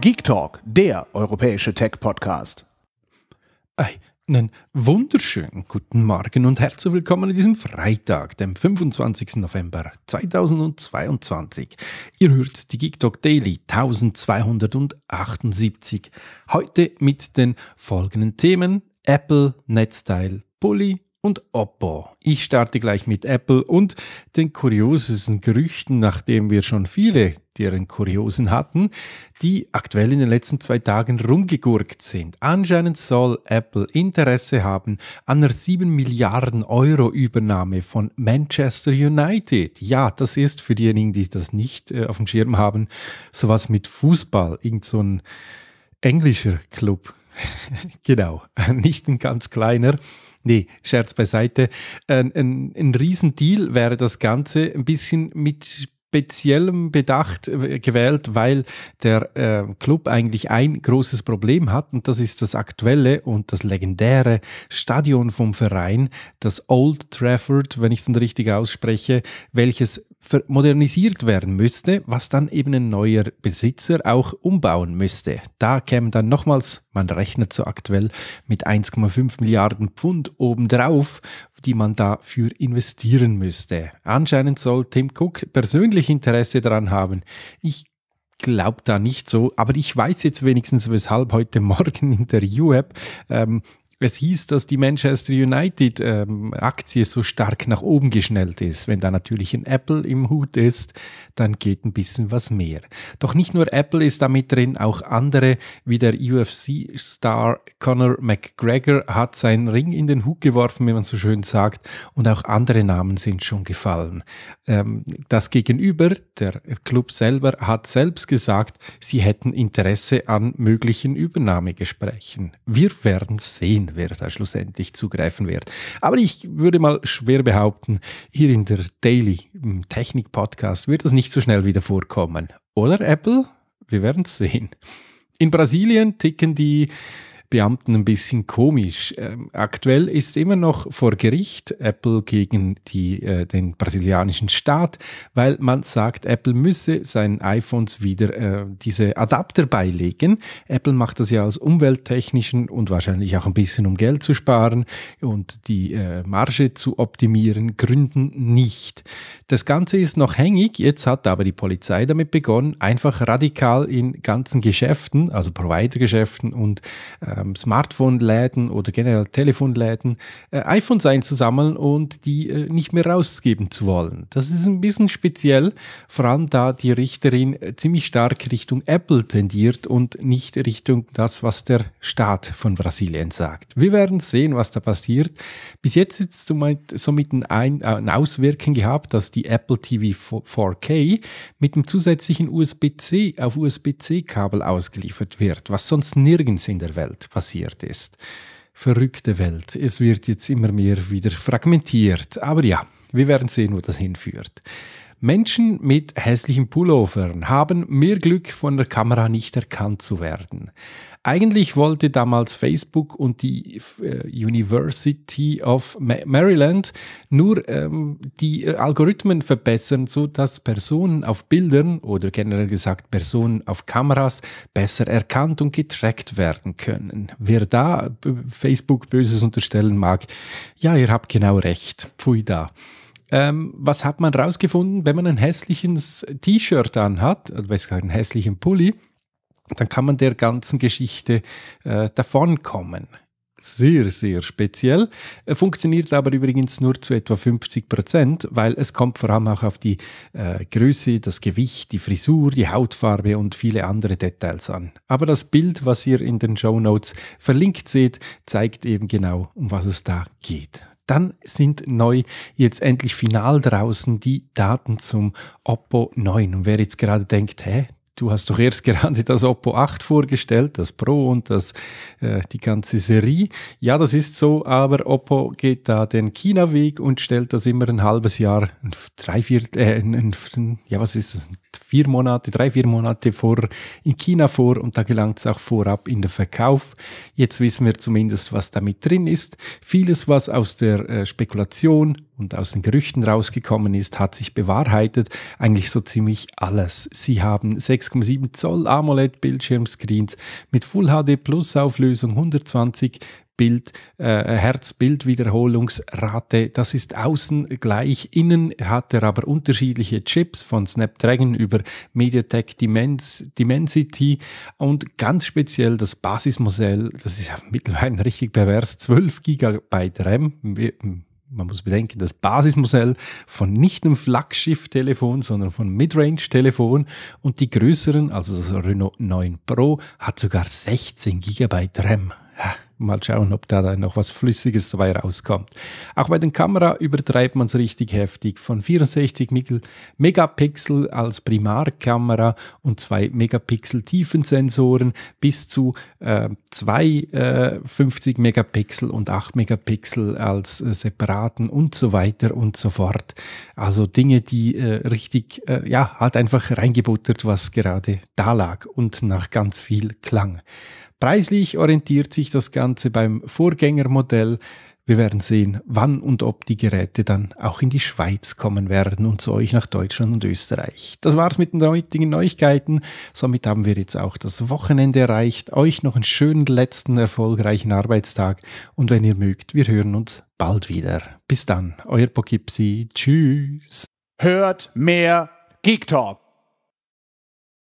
Geek Talk, der europäische Tech-Podcast. Einen wunderschönen guten Morgen und herzlich willkommen an diesem Freitag, dem 25. November 2022. Ihr hört die Geek Talk Daily 1278. Heute mit den folgenden Themen: Apple, Netzteil, Bully, und Oppo. Ich starte gleich mit Apple und den kuriosesten Gerüchten, nachdem wir schon viele deren Kuriosen hatten, die aktuell in den letzten zwei Tagen rumgegurkt sind. Anscheinend soll Apple Interesse haben an einer 7 Milliarden Euro Übernahme von Manchester United. Ja, das ist für diejenigen, die das nicht äh, auf dem Schirm haben, sowas mit Fußball, irgend so ein englischer Club. genau, nicht ein ganz kleiner. Nee, Scherz beiseite. Ein, ein, ein Riesendeal wäre das Ganze ein bisschen mit speziellem Bedacht äh, gewählt, weil der äh, Club eigentlich ein großes Problem hat und das ist das aktuelle und das legendäre Stadion vom Verein, das Old Trafford, wenn ich es richtig ausspreche, welches modernisiert werden müsste, was dann eben ein neuer Besitzer auch umbauen müsste. Da käme dann nochmals, man rechnet so aktuell mit 1,5 Milliarden Pfund obendrauf, die man dafür investieren müsste. Anscheinend soll Tim Cook persönlich Interesse daran haben. Ich glaube da nicht so, aber ich weiß jetzt wenigstens, weshalb heute Morgen in der UAP ähm, es hieß, dass die Manchester United-Aktie ähm, so stark nach oben geschnellt ist. Wenn da natürlich ein Apple im Hut ist, dann geht ein bisschen was mehr. Doch nicht nur Apple ist damit drin, auch andere wie der UFC-Star Conor McGregor hat seinen Ring in den Hut geworfen, wie man so schön sagt, und auch andere Namen sind schon gefallen. Ähm, das Gegenüber, der Club selber, hat selbst gesagt, sie hätten Interesse an möglichen Übernahmegesprächen. Wir werden sehen sehen, wer da schlussendlich zugreifen wird. Aber ich würde mal schwer behaupten, hier in der Daily hm, Technik Podcast wird das nicht so schnell wieder vorkommen. Oder Apple? Wir werden es sehen. In Brasilien ticken die Beamten ein bisschen komisch. Ähm, aktuell ist immer noch vor Gericht Apple gegen die, äh, den brasilianischen Staat, weil man sagt, Apple müsse seinen iPhones wieder äh, diese Adapter beilegen. Apple macht das ja aus umwelttechnischen und wahrscheinlich auch ein bisschen um Geld zu sparen und die äh, Marge zu optimieren, Gründen nicht. Das Ganze ist noch hängig, jetzt hat aber die Polizei damit begonnen, einfach radikal in ganzen Geschäften, also Providergeschäften und äh, ähm, Smartphone-Läden oder generell Telefonläden äh, iPhones einzusammeln und die äh, nicht mehr rausgeben zu wollen. Das ist ein bisschen speziell, vor allem da die Richterin äh, ziemlich stark Richtung Apple tendiert und nicht Richtung das, was der Staat von Brasilien sagt. Wir werden sehen, was da passiert. Bis jetzt ist es somit, somit ein, ein, äh, ein Auswirken gehabt, dass die Apple TV 4K mit dem zusätzlichen USB-C auf USB-C-Kabel ausgeliefert wird, was sonst nirgends in der Welt passiert ist. Verrückte Welt. Es wird jetzt immer mehr wieder fragmentiert. Aber ja, wir werden sehen, wo das hinführt. Menschen mit hässlichen Pullovern haben mehr Glück, von der Kamera nicht erkannt zu werden. Eigentlich wollte damals Facebook und die äh, University of Maryland nur ähm, die äh, Algorithmen verbessern, sodass Personen auf Bildern oder generell gesagt Personen auf Kameras besser erkannt und getrackt werden können. Wer da äh, Facebook Böses unterstellen mag, ja, ihr habt genau recht. Pfui da. Ähm, was hat man rausgefunden? Wenn man ein hässliches T-Shirt anhat, oder weiß gar einen hässlichen Pulli, dann kann man der ganzen Geschichte äh, davonkommen. Sehr, sehr speziell. Äh, funktioniert aber übrigens nur zu etwa 50 Prozent, weil es kommt vor allem auch auf die äh, Größe, das Gewicht, die Frisur, die Hautfarbe und viele andere Details an. Aber das Bild, was ihr in den Show Notes verlinkt seht, zeigt eben genau, um was es da geht. Dann sind neu jetzt endlich final draußen die Daten zum Oppo 9. Und wer jetzt gerade denkt, hä, du hast doch erst gerade das Oppo 8 vorgestellt, das Pro und das, äh, die ganze Serie. Ja, das ist so, aber Oppo geht da den China-Weg und stellt das immer ein halbes Jahr, ein Dreiviertel, äh, ein, ein, ja, was ist das, vier Monate, drei, vier Monate vor in China vor und da gelangt es auch vorab in den Verkauf. Jetzt wissen wir zumindest, was damit drin ist. Vieles, was aus der äh, Spekulation und aus den Gerüchten rausgekommen ist, hat sich bewahrheitet. Eigentlich so ziemlich alles. Sie haben 6,7 Zoll AMOLED-Bildschirmscreens mit Full HD Plus Auflösung 120 Bild, äh, herz bild Das ist außen gleich. Innen hat er aber unterschiedliche Chips von Snapdragon über MediaTek Dimens Dimensity und ganz speziell das Basismodell. Das ist ja mittlerweile richtig pervers. 12 GB RAM man muss bedenken, das Basismodell von nicht einem Flaggschiff-Telefon, sondern von Midrange-Telefon und die größeren, also das Renault 9 Pro, hat sogar 16 GB RAM. Mal schauen, ob da dann noch was Flüssiges dabei rauskommt. Auch bei den Kamera übertreibt man es richtig heftig. Von 64 Megapixel als Primarkamera und 2 Megapixel Tiefensensoren bis zu äh, 2 äh, Megapixel und 8 Megapixel als äh, separaten und so weiter und so fort. Also Dinge, die äh, richtig, äh, ja, hat einfach reingebuttert, was gerade da lag und nach ganz viel klang. Preislich orientiert sich das Ganze beim Vorgängermodell. Wir werden sehen, wann und ob die Geräte dann auch in die Schweiz kommen werden und zu euch nach Deutschland und Österreich. Das war's mit den heutigen Neuigkeiten. Somit haben wir jetzt auch das Wochenende erreicht. Euch noch einen schönen letzten erfolgreichen Arbeitstag und wenn ihr mögt, wir hören uns bald wieder. Bis dann, euer Pokipsi. Tschüss. Hört mehr Geek Talk.